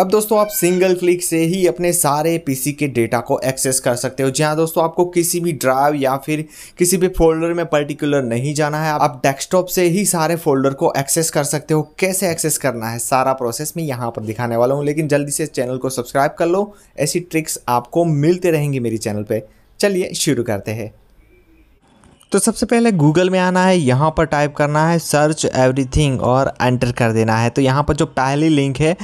अब दोस्तों आप सिंगल क्लिक से ही अपने सारे पीसी के डेटा को एक्सेस कर सकते हो जी हाँ दोस्तों आपको किसी भी ड्राइव या फिर किसी भी फोल्डर में पर्टिकुलर नहीं जाना है आप डेस्कटॉप से ही सारे फोल्डर को एक्सेस कर सकते हो कैसे एक्सेस करना है सारा प्रोसेस मैं यहाँ पर दिखाने वाला हूँ लेकिन जल्दी से चैनल को सब्सक्राइब कर लो ऐसी ट्रिक्स आपको मिलते रहेंगी मेरी चैनल पर चलिए शुरू करते हैं तो सबसे पहले गूगल में आना है यहाँ पर टाइप करना है सर्च एवरीथिंग और एंटर कर देना है तो यहाँ पर जो पहली लिंक है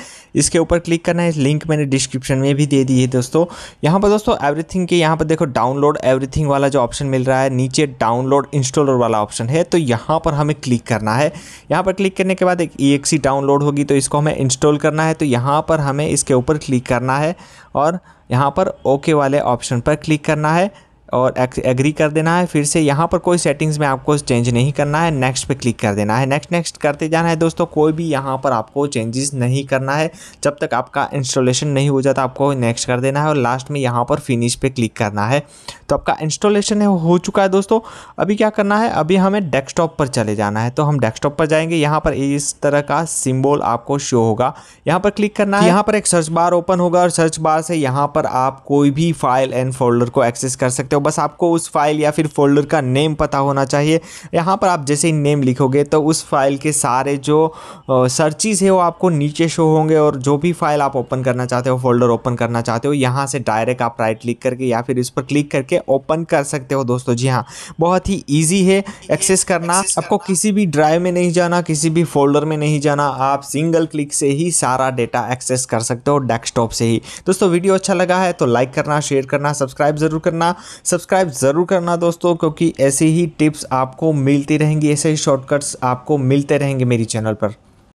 इसके ऊपर क्लिक करना है इस लिंक मैंने डिस्क्रिप्शन में भी दे दी है दोस्तों यहाँ पर दोस्तों एवरीथिंग के यहाँ पर देखो डाउनलोड एवरीथिंग वाला जो ऑप्शन मिल रहा है नीचे डाउनलोड इंस्टॉलर वाला ऑप्शन है तो यहाँ पर हमें क्लिक करना है यहाँ पर क्लिक करने के बाद एक ई डाउनलोड होगी तो इसको हमें इंस्टॉल करना है तो यहाँ पर हमें इसके ऊपर क्लिक करना है और यहाँ पर ओके वाले ऑप्शन पर क्लिक करना है और एग्री कर देना है फिर से यहाँ पर कोई सेटिंग्स में आपको चेंज नहीं करना है नेक्स्ट पे क्लिक कर देना है नेक्स्ट नेक्स्ट करते जाना है दोस्तों कोई भी यहाँ पर आपको चेंजेस नहीं करना है जब तक आपका इंस्टॉलेशन नहीं हो जाता आपको नेक्स्ट कर देना है और लास्ट में यहाँ पर फिनिश पे क्लिक करना है तो आपका इंस्टॉलेशन हो चुका है दोस्तों अभी क्या करना है अभी हमें डेस्कटॉप पर चले जाना है तो हम डेस्कटॉप पर जाएंगे यहाँ पर इस तरह का सिम्बोल आपको शो होगा यहाँ पर क्लिक करना है यहाँ पर एक सर्च बार ओपन होगा और सर्च बार से यहाँ पर आप कोई भी फाइल एंड फोल्डर को एक्सेस कर सकते हो हो बस आपको उस फाइल या फिर फोल्डर का नेम पता होना चाहिए यहाँ पर आप जैसे ही नेम लिखोगे तो उस फाइल के सारे जो सर्चिज़ है वो आपको नीचे शो होंगे और जो भी फाइल आप ओपन करना चाहते हो फोल्डर ओपन करना चाहते हो यहाँ से डायरेक्ट आप राइट क्लिक करके या फिर इस पर क्लिक करके ओपन कर सकते हो दोस्तों जी हाँ बहुत ही ईजी है एक्सेस करना आपको किसी भी ड्राइव में नहीं जाना किसी भी फोल्डर में नहीं जाना आप सिंगल क्लिक से ही सारा डेटा एक्सेस कर सकते हो डेस्कटॉप से ही दोस्तों वीडियो अच्छा लगा है तो लाइक करना शेयर करना सब्सक्राइब ज़रूर करना सब्सक्राइब ज़रूर करना दोस्तों क्योंकि ऐसी ही टिप्स आपको मिलती रहेंगी ऐसे ही शॉर्टकट्स आपको मिलते रहेंगे मेरी चैनल पर